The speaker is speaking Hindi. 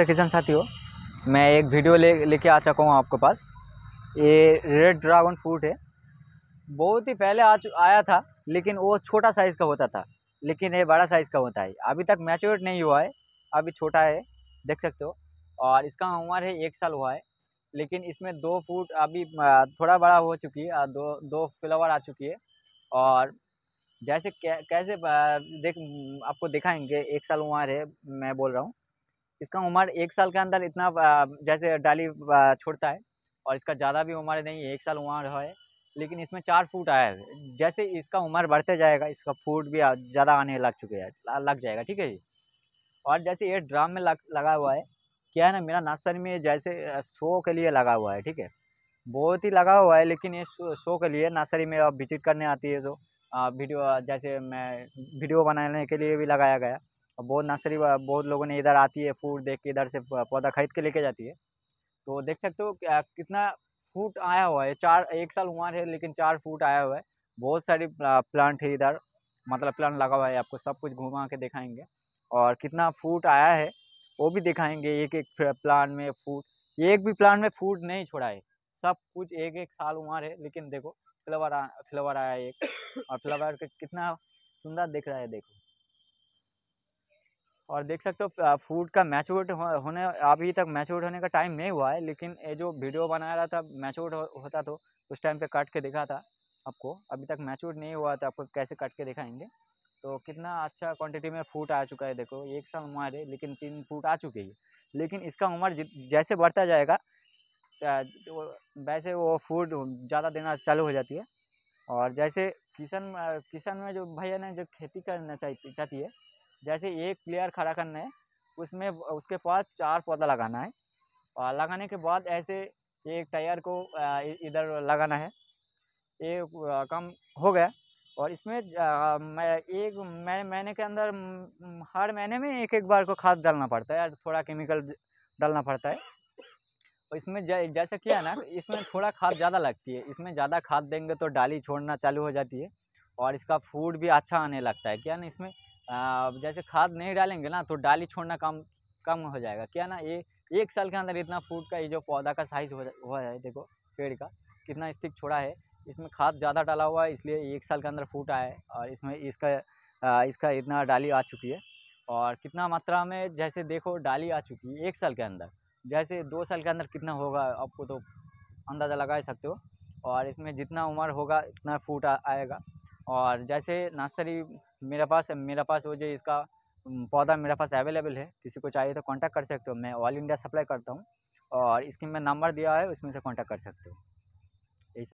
नमस्ते किसान साथियों मैं एक वीडियो ले लेके आ चुका हूँ आपके पास ये रेड ड्रैगन फ्रूट है बहुत ही पहले आ आया था लेकिन वो छोटा साइज़ का होता था लेकिन ये बड़ा साइज़ का होता है अभी तक मैच्योर नहीं हुआ है अभी छोटा है देख सकते हो और इसका उम्र है एक साल हुआ है लेकिन इसमें दो फूट अभी थोड़ा बड़ा हो चुकी है दो दो फ्लावर आ चुकी है और जैसे कैसे देख आपको दिखाएंगे एक साल उम्र है मैं बोल रहा हूँ इसका उम्र एक साल के अंदर इतना जैसे डाली छोड़ता है और इसका ज़्यादा भी उम्र नहीं है एक साल उम्र है लेकिन इसमें चार फूट आया है जैसे इसका उम्र बढ़ते जाएगा इसका फूट भी ज़्यादा आने लग चुके हैं लग जाएगा ठीक है जी और जैसे ये ड्राम में लग लगा हुआ है क्या है ना मेरा नर्सरी में जैसे शो के लिए लगा हुआ है ठीक है बहुत ही लगा हुआ है लेकिन ये शो के लिए नर्सरी में विजिट करने आती है जो वीडियो जैसे मैं वीडियो बनाने के लिए भी लगाया गया और बहुत नर्सरी बहुत लोगों ने इधर आती है फूड देख के इधर से पौधा खरीद के लेके जाती है तो देख सकते हो कितना फूट आया हुआ है चार एक साल हुआ है लेकिन चार फूट आया हुआ है बहुत सारी प्लांट है इधर मतलब प्लांट लगा हुआ है आपको सब कुछ घुमा के दिखाएंगे और कितना फूट आया है वो भी दिखाएंगे एक एक प्लांट में फूट एक भी प्लांट में फूट नहीं छोड़ा है सब कुछ एक एक साल उम्र है लेकिन देखो फ्लावर आ, फ्लावर आया एक और फ्लावर कितना सुंदर दिख रहा है देखो और देख सकते हो फूड का मैच्योर्ड होने अभी तक मैच्योर्ड होने का टाइम नहीं हुआ है लेकिन ये जो वीडियो बनाया रहा था मैच्योर्ड होता तो उस टाइम पे काट के दिखा था आपको अभी तक मैच्योर्ड नहीं हुआ था तो आपको कैसे काट के दिखाएंगे तो कितना अच्छा क्वांटिटी में फूट आ चुका है देखो एक साल उम्र है लेकिन तीन फूट आ चुकी है लेकिन इसका उम्र जैसे बढ़ता जाएगा वैसे वो फूड ज़्यादा देना चालू हो जाती है और जैसे किसान किसान में जो भैया ने जो खेती करना चाहती चाहती है जैसे एक प्लेयर खड़ा करना है उसमें उसके पास चार पौधा लगाना है और लगाने के बाद ऐसे एक टायर को इधर लगाना है एक कम हो गया और इसमें मैं एक मैं महीने के अंदर हर महीने में एक एक बार को खाद डालना पड़ता है थोड़ा केमिकल डालना पड़ता है और इसमें जैसा किया ना इसमें थोड़ा खाद ज़्यादा लगती है इसमें ज़्यादा खाद देंगे तो डाली छोड़ना चालू हो जाती है और इसका फूड भी अच्छा आने लगता है क्या ना इसमें जैसे खाद नहीं डालेंगे ना तो डाली छोड़ना कम कम हो जाएगा क्या ना ये एक साल के अंदर इतना फूट का ये जो पौधा का साइज हुआ है देखो पेड़ का कितना स्टिक छोड़ा है इसमें खाद ज़्यादा डाला हुआ है इसलिए एक साल के अंदर फूट आया है और इसमें इसका इसका इतना डाली आ चुकी है और कितना मात्रा में जैसे देखो डाली आ चुकी है एक साल के अंदर जैसे दो साल के अंदर कितना होगा आपको तो अंदाज़ा लगा सकते हो और इसमें जितना उम्र होगा इतना फूट आएगा और जैसे नर्सरी मेरे पास मेरे पास वो जो इसका पौधा मेरे पास अवेलेबल है किसी को चाहिए तो कांटेक्ट कर सकते हो मैं ऑल इंडिया सप्लाई करता हूँ और इसकी मैं नंबर दिया है उसमें से कांटेक्ट कर सकते हो